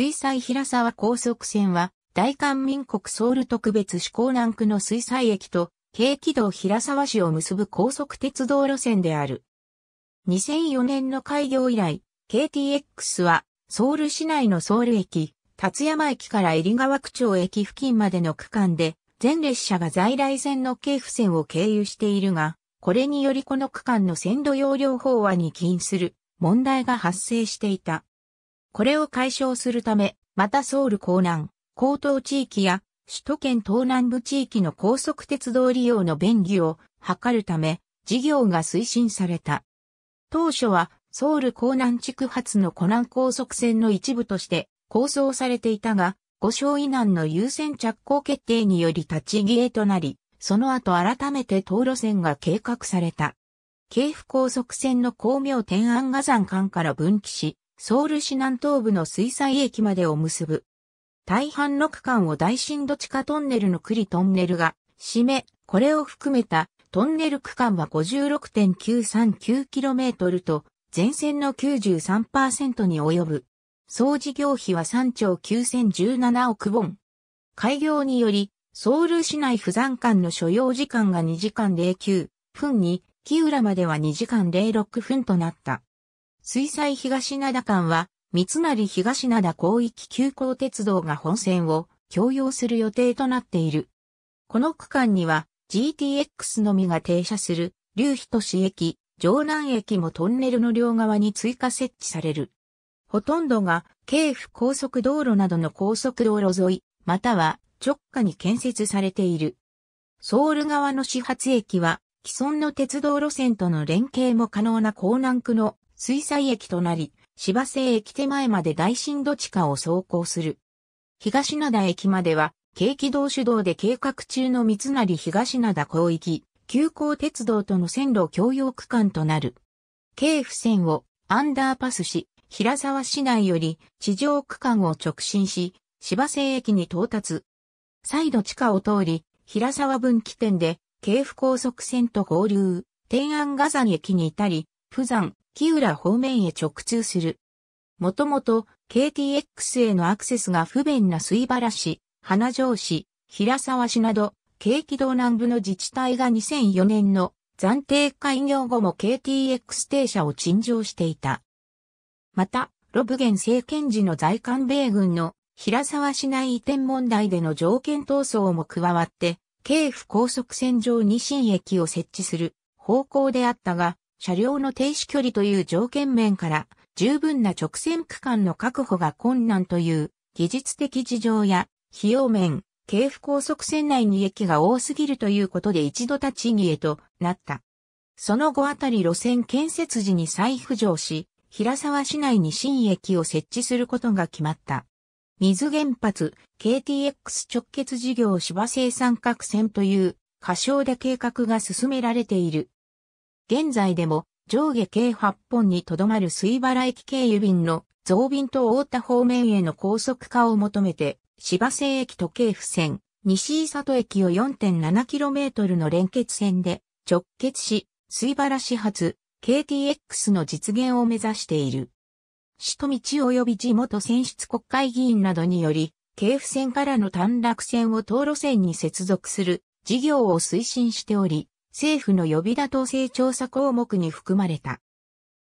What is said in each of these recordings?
水彩平沢高速線は、大韓民国ソウル特別市港南区の水彩駅と、京気道平沢市を結ぶ高速鉄道路線である。2004年の開業以来、KTX は、ソウル市内のソウル駅、立山駅から襟川区長駅付近までの区間で、全列車が在来線の京府線を経由しているが、これによりこの区間の線路容量法案に起因する問題が発生していた。これを解消するため、またソウル港南、江東地域や首都圏東南部地域の高速鉄道利用の便宜を図るため、事業が推進された。当初はソウル港南地区発の湖南高速線の一部として構想されていたが、五省以南の優先着工決定により立ち消えとなり、その後改めて東路線が計画された。京府高速線の光明天安画山間から分岐し、ソウル市南東部の水災駅までを結ぶ。大半の区間を大深度地下トンネルの栗トンネルが締め、これを含めたトンネル区間は 56.939km と全線の93%に及ぶ。総事業費は3兆9017億ウォン。開業により、ソウル市内不山間の所要時間が2時間09分に、木浦までは2時間06分となった。水彩東灘間は、三成東灘広域急行鉄道が本線を共用する予定となっている。この区間には GTX のみが停車する竜飛都市駅、城南駅もトンネルの両側に追加設置される。ほとんどが京府高速道路などの高速道路沿い、または直下に建設されている。ソウル側の始発駅は既存の鉄道路線との連携も可能な江南区の水彩駅となり、芝生駅手前まで大深度地下を走行する。東灘駅までは、軽機道主導で計画中の三成東灘広域、急行鉄道との線路共用区間となる。京府線をアンダーパスし、平沢市内より地上区間を直進し、芝生駅に到達。再度地下を通り、平沢分岐点で、京府高速線と合流、天安ガザ駅に至り、釜山、木浦方面へ直通する。もともと KTX へのアクセスが不便な水原市、花城市、平沢市など、京畿道南部の自治体が2004年の暫定開業後も KTX 停車を陳情していた。また、ロブゲン政権時の在韓米軍の平沢市内移転問題での条件闘争も加わって、京府高速線上に新駅を設置する方向であったが、車両の停止距離という条件面から、十分な直線区間の確保が困難という技術的事情や、費用面、京府高速線内に駅が多すぎるということで一度立ち消へとなった。その後あたり路線建設時に再浮上し、平沢市内に新駅を設置することが決まった。水原発 KTX 直結事業芝生三角線という仮称で計画が進められている。現在でも上下計8本にとどまる水原駅経由便の増便と大田方面への高速化を求めて、芝生駅と京府線、西伊里駅を 4.7km の連結線で直結し、水原始発 KTX の実現を目指している。市と道及び地元選出国会議員などにより、京府線からの短絡線を東路線に接続する事業を推進しており、政府の予備打統制調査項目に含まれた。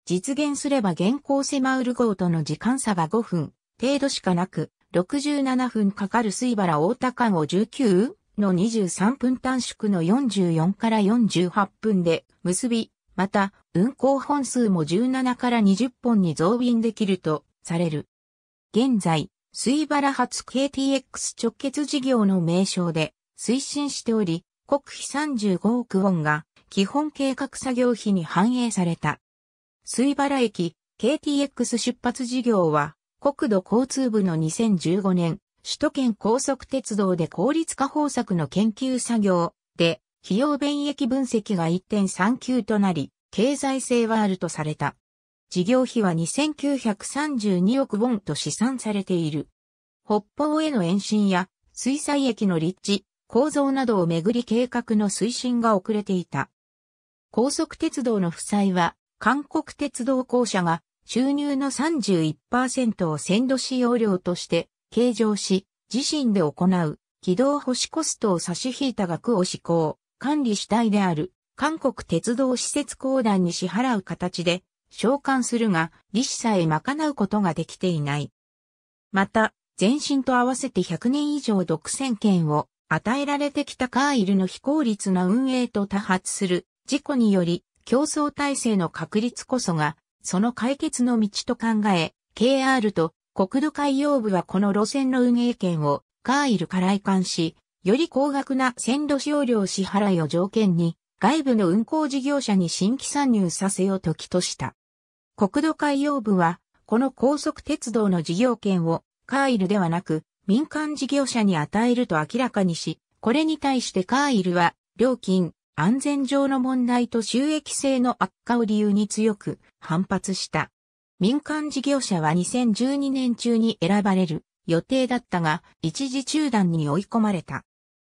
実現すれば現行セマウル号との時間差は5分程度しかなく、67分かかる水原大田間を19の23分短縮の44から48分で結び、また運行本数も17から20本に増便できるとされる。現在、水原発 KTX 直結事業の名称で推進しており、国費35億ウォンが基本計画作業費に反映された。水原駅 KTX 出発事業は国土交通部の2015年首都圏高速鉄道で効率化方策の研究作業で費用便益分析が1.39となり経済性はあるとされた。事業費は2932億ウォンと試算されている。北方への延伸や水災駅の立地、構造などをめぐり計画の推進が遅れていた。高速鉄道の負債は、韓国鉄道公社が収入の31%を線路使用料として計上し、自身で行う軌道保守コストを差し引いた額を施行、管理主体である韓国鉄道施設公団に支払う形で償還するが、利子さえ賄うことができていない。また、前身と合わせて100年以上独占権を与えられてきたカーイルの非効率な運営と多発する事故により競争体制の確立こそがその解決の道と考え、KR と国土海洋部はこの路線の運営権をカーイルから移管し、より高額な線路使用料支払いを条件に外部の運行事業者に新規参入させようときとした。国土海洋部はこの高速鉄道の事業権をカーイルではなく民間事業者に与えると明らかにし、これに対してカーイルは、料金、安全上の問題と収益性の悪化を理由に強く反発した。民間事業者は2012年中に選ばれる予定だったが、一時中断に追い込まれた。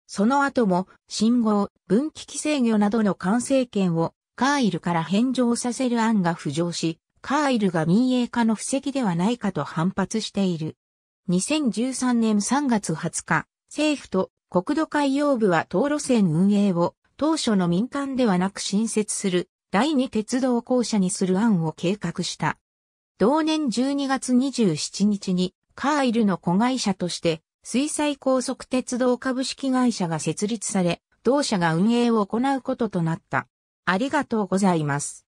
その後も、信号、分岐器制御などの完成権をカーイルから返上させる案が浮上し、カーイルが民営化の布石ではないかと反発している。2013年3月20日、政府と国土海洋部は東路線運営を当初の民間ではなく新設する第二鉄道公社にする案を計画した。同年12月27日にカーイルの子会社として水災高速鉄道株式会社が設立され、同社が運営を行うこととなった。ありがとうございます。